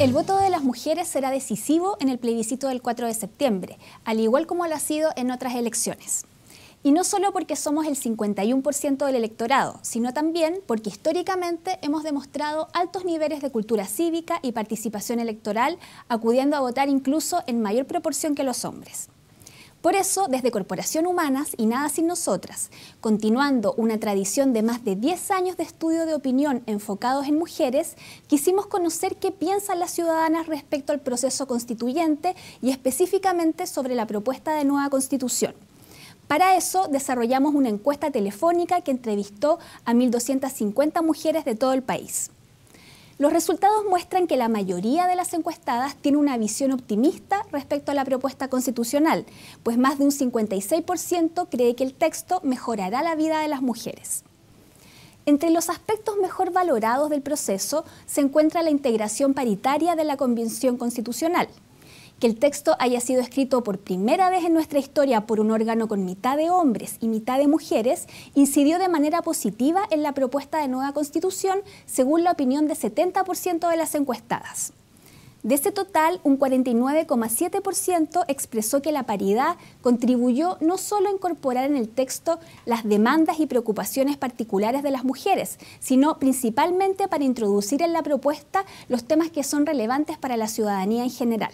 El voto de las mujeres será decisivo en el plebiscito del 4 de septiembre, al igual como lo ha sido en otras elecciones. Y no solo porque somos el 51% del electorado, sino también porque históricamente hemos demostrado altos niveles de cultura cívica y participación electoral, acudiendo a votar incluso en mayor proporción que los hombres. Por eso, desde Corporación Humanas y Nada sin Nosotras, continuando una tradición de más de 10 años de estudio de opinión enfocados en mujeres, quisimos conocer qué piensan las ciudadanas respecto al proceso constituyente y específicamente sobre la propuesta de nueva constitución. Para eso desarrollamos una encuesta telefónica que entrevistó a 1.250 mujeres de todo el país. Los resultados muestran que la mayoría de las encuestadas tiene una visión optimista respecto a la propuesta constitucional, pues más de un 56% cree que el texto mejorará la vida de las mujeres. Entre los aspectos mejor valorados del proceso se encuentra la integración paritaria de la Convención Constitucional que el texto haya sido escrito por primera vez en nuestra historia por un órgano con mitad de hombres y mitad de mujeres incidió de manera positiva en la propuesta de nueva constitución, según la opinión de 70% de las encuestadas. De ese total, un 49,7% expresó que la paridad contribuyó no solo a incorporar en el texto las demandas y preocupaciones particulares de las mujeres, sino principalmente para introducir en la propuesta los temas que son relevantes para la ciudadanía en general.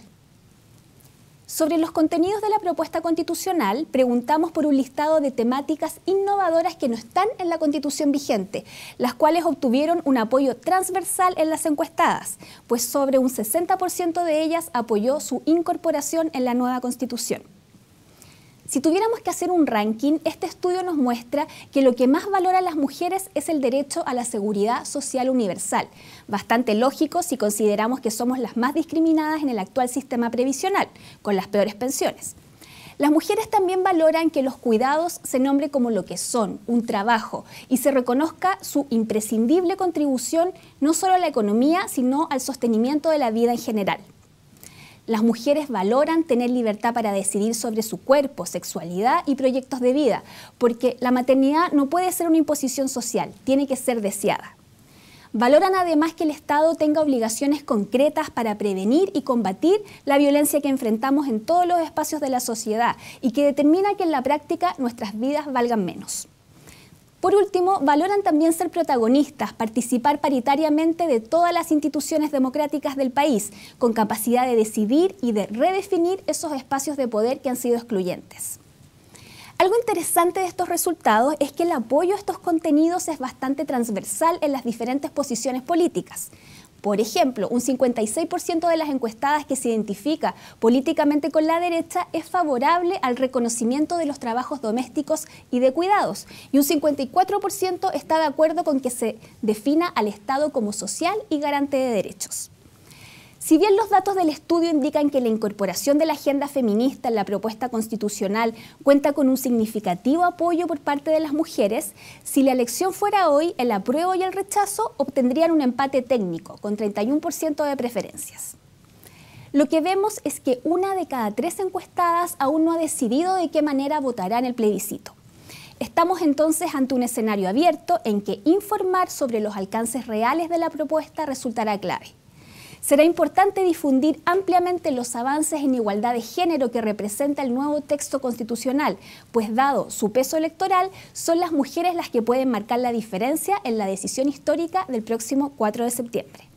Sobre los contenidos de la propuesta constitucional, preguntamos por un listado de temáticas innovadoras que no están en la constitución vigente, las cuales obtuvieron un apoyo transversal en las encuestadas, pues sobre un 60% de ellas apoyó su incorporación en la nueva constitución. Si tuviéramos que hacer un ranking, este estudio nos muestra que lo que más valora las mujeres es el derecho a la seguridad social universal. Bastante lógico si consideramos que somos las más discriminadas en el actual sistema previsional, con las peores pensiones. Las mujeres también valoran que los cuidados se nombre como lo que son, un trabajo, y se reconozca su imprescindible contribución no solo a la economía, sino al sostenimiento de la vida en general. Las mujeres valoran tener libertad para decidir sobre su cuerpo, sexualidad y proyectos de vida, porque la maternidad no puede ser una imposición social, tiene que ser deseada. Valoran además que el Estado tenga obligaciones concretas para prevenir y combatir la violencia que enfrentamos en todos los espacios de la sociedad y que determina que en la práctica nuestras vidas valgan menos. Por último, valoran también ser protagonistas, participar paritariamente de todas las instituciones democráticas del país, con capacidad de decidir y de redefinir esos espacios de poder que han sido excluyentes. Algo interesante de estos resultados es que el apoyo a estos contenidos es bastante transversal en las diferentes posiciones políticas. Por ejemplo, un 56% de las encuestadas que se identifica políticamente con la derecha es favorable al reconocimiento de los trabajos domésticos y de cuidados, y un 54% está de acuerdo con que se defina al Estado como social y garante de derechos. Si bien los datos del estudio indican que la incorporación de la agenda feminista en la propuesta constitucional cuenta con un significativo apoyo por parte de las mujeres, si la elección fuera hoy, el apruebo y el rechazo obtendrían un empate técnico, con 31% de preferencias. Lo que vemos es que una de cada tres encuestadas aún no ha decidido de qué manera votará en el plebiscito. Estamos entonces ante un escenario abierto en que informar sobre los alcances reales de la propuesta resultará clave. Será importante difundir ampliamente los avances en igualdad de género que representa el nuevo texto constitucional, pues dado su peso electoral, son las mujeres las que pueden marcar la diferencia en la decisión histórica del próximo 4 de septiembre.